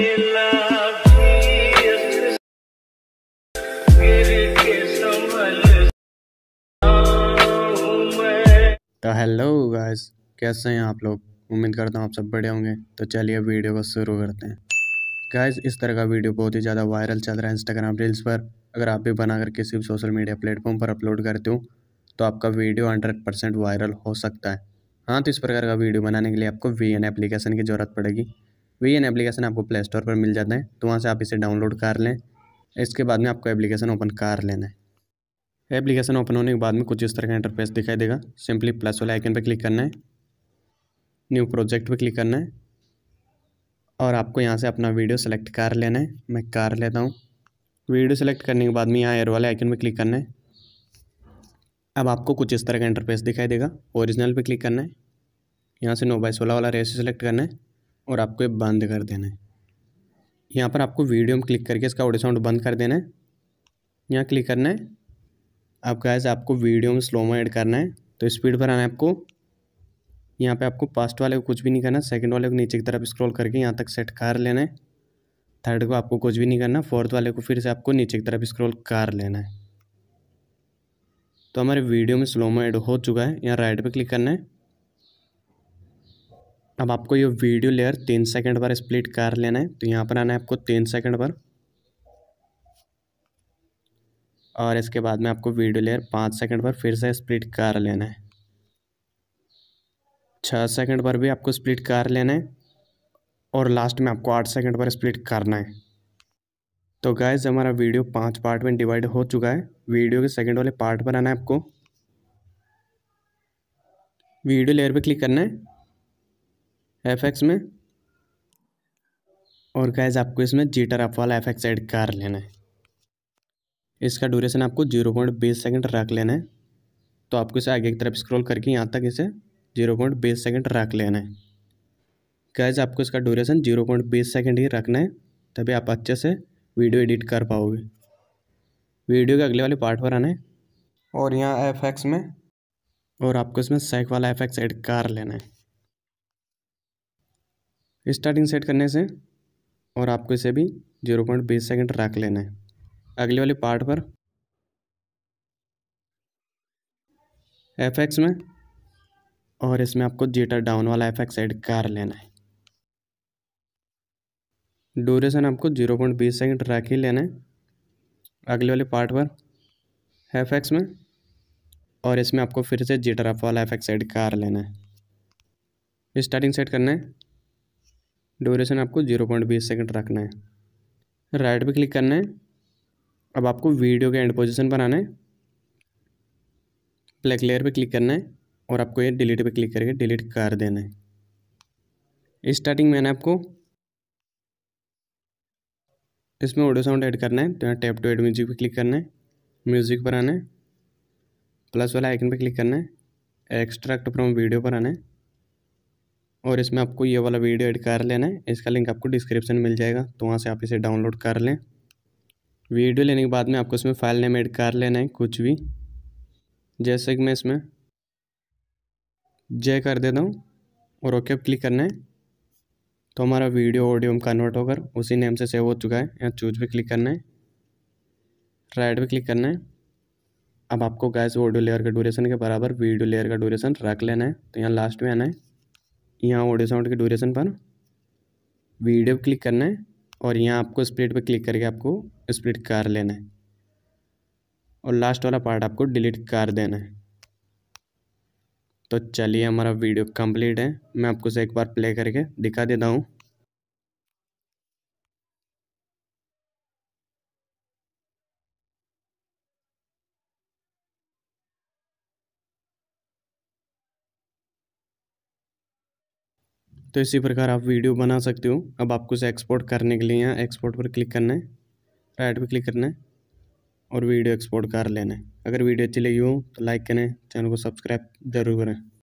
तो hello guys कैसे हैं आप लोग उम्मीद करता हूँ आप सब बड़े होंगे तो चलिए वीडियो को शुरू करते हैं गाइस इस तरह का वीडियो बहुत ही ज़्यादा वायरल चल रहा है इंस्टाग्राम रील्स पर अगर आप भी बनाकर किसी भी सोशल मीडिया प्लेटफॉर्म पर अपलोड करते हो तो आपका वीडियो हंड्रेड परसेंट वायरल हो सकता है हाँ तो इस प्रकार का वीडियो बनाने के लिए आपको वी एप्लीकेशन की ज़रूरत पड़ेगी वही एन एप्लीकेशन आपको प्ले स्टोर पर मिल जाता है तो वहाँ से आप इसे डाउनलोड कर लें इसके बाद में आपको एप्लीकेशन ओपन कर लेना है एप्लीकेशन ओपन होने के बाद में कुछ इस तरह का इंटरफेस दिखाई देगा सिंपली प्लस वाले आइकन पर क्लिक करना है न्यू प्रोजेक्ट पर क्लिक करना है और आपको यहाँ से अपना वीडियो सेलेक्ट कर लेना है मैं कर लेता हूँ वीडियो सेलेक्ट करने के बाद में यहाँ एयर वाले आइकन पर क्लिक करना है अब आपको कुछ इस तरह का इंटरफेस दिखाई देगा ओरिजिनल पर क्लिक करना है यहाँ से नौ बाई सोलह वाला रेस सेलेक्ट करना है और आपको ये बंद कर देना है यहाँ पर आपको वीडियो में क्लिक करके इसका ऑडियो साउंड बंद कर देना है यहाँ क्लिक करना है अब गाइस आपको वीडियो में स्लोमो ऐड करना है तो स्पीड पर आना है आपको यहाँ पे आपको फर्स्ट वाले को कुछ भी नहीं करना सेकंड वाले को नीचे की तरफ स्क्रॉल करके यहाँ तक सेट कर लेना है थर्ड को आपको कुछ भी नहीं करना फोर्थ वाले को फिर से आपको नीचे की तरफ स्क्रॉल कर लेना है तो हमारे वीडियो में स्लोमो ऐड हो चुका है यहाँ राइट पर क्लिक करना है अब आपको ये वीडियो लेयर तीन सेकंड पर स्प्लिट कर लेना है तो यहाँ पर आना है आपको तीन सेकंड पर और इसके बाद में आपको वीडियो लेयर पाँच सेकंड पर फिर से स्प्लिट कर लेना है छः सेकंड पर भी आपको स्प्लिट कर लेना है और लास्ट में आपको आठ सेकंड पर स्प्लिट करना है तो गाइज हमारा वीडियो पाँच पार्ट में डिवाइड हो चुका है वीडियो के सेकेंड वाले पार्ट पर आना है आपको वीडियो लेयर पर क्लिक करना है एफ एक्स में और गैज आपको इसमें जीटर अप वाला एफ एक्स एड कर लेना है इसका ड्यूरेशन आपको जीरो पॉइंट बीस सेकेंड रख लेना है तो आपको इसे आगे की तरफ स्क्रॉल करके यहाँ तक इसे जीरो पॉइंट बीस सेकेंड रख लेना है गैज आपको इसका ड्यूरेशन जीरो पॉइंट बीस सेकेंड ही रखना है तभी आप अच्छे से वीडियो एडिट कर पाओगे वीडियो के अगले वाले पार्ट पर आना है और यहाँ एफ एक्स में और आपको इसमें सेक वाला एफ एक्स एड कर लेना है स्टार्टिंग सेट करने से और आपको इसे भी जीरो पॉइंट बीस सेकेंड रख लेना है अगले वाले पार्ट पर एफ एक्स में और इसमें आपको जीटर डाउन वाला एफ एक्स एड कर लेना है ड्यूरेशन आपको जीरो पॉइंट बीस सेकेंड रख ही लेना है अगले वाले पार्ट पर एफ एक्स में और इसमें आपको फिर से जीटर अप वाला एफ एक्स एड कर लेना है स्टार्टिंग सेट करना है ड्यूरेशन आपको जीरो पॉइंट बीस सेकेंड रखना है राइट पे क्लिक करना है अब आपको वीडियो के एंड पोजिशन पर आना है ब्लैक लेयर पे क्लिक करना है और आपको ये डिलीट पे क्लिक करके डिलीट कर देना है स्टार्टिंग में ना आपको इसमें ऑडियो साउंड ऐड करना है तो यहाँ टैप टू एड म्यूजिक पे क्लिक करना है म्यूज़िक पर आना है प्लस वाला आइकन पे क्लिक करना है एक्सट्रैक्ट फ्रॉम वीडियो पर आना है और इसमें आपको ये वाला वीडियो एड कर लेना है इसका लिंक आपको डिस्क्रिप्शन मिल जाएगा तो वहाँ से आप इसे डाउनलोड कर लें वीडियो लेने के बाद में आपको इसमें फ़ाइल नेम एड कर लेना है कुछ भी जैसे कि मैं इसमें जय कर देता हूँ और ओके पर क्लिक करना है तो हमारा वीडियो ऑडियो में कन्वर्ट होकर उसी नेम से सेव हो चुका है यहाँ चूज पे क्लिक करना है राइट पे क्लिक करना है अब आपको गैस ऑडियो लेयर का ड्यूरेशन के बराबर वीडियो लेयर का ड्यूरेशन रख लेना है तो यहाँ लास्ट में आना है यहाँ ऑडियो साउंड के ड्यूरेशन पर वीडियो पर क्लिक करना है और यहाँ आपको स्प्लिट पर क्लिक करके आपको स्प्लिट कर लेना है और लास्ट वाला पार्ट आपको डिलीट कर देना है तो चलिए हमारा वीडियो कंप्लीट है मैं आपको से एक बार प्ले करके दिखा देता हूँ तो इसी प्रकार आप वीडियो बना सकते हो अब आपको उसे एक्सपोर्ट करने के लिए यहाँ एक्सपोर्ट पर क्लिक करना है राइट पर क्लिक करना है और वीडियो एक्सपोर्ट कर लेना है अगर वीडियो अच्छी लगी हो तो लाइक करें चैनल को सब्सक्राइब जरूर करें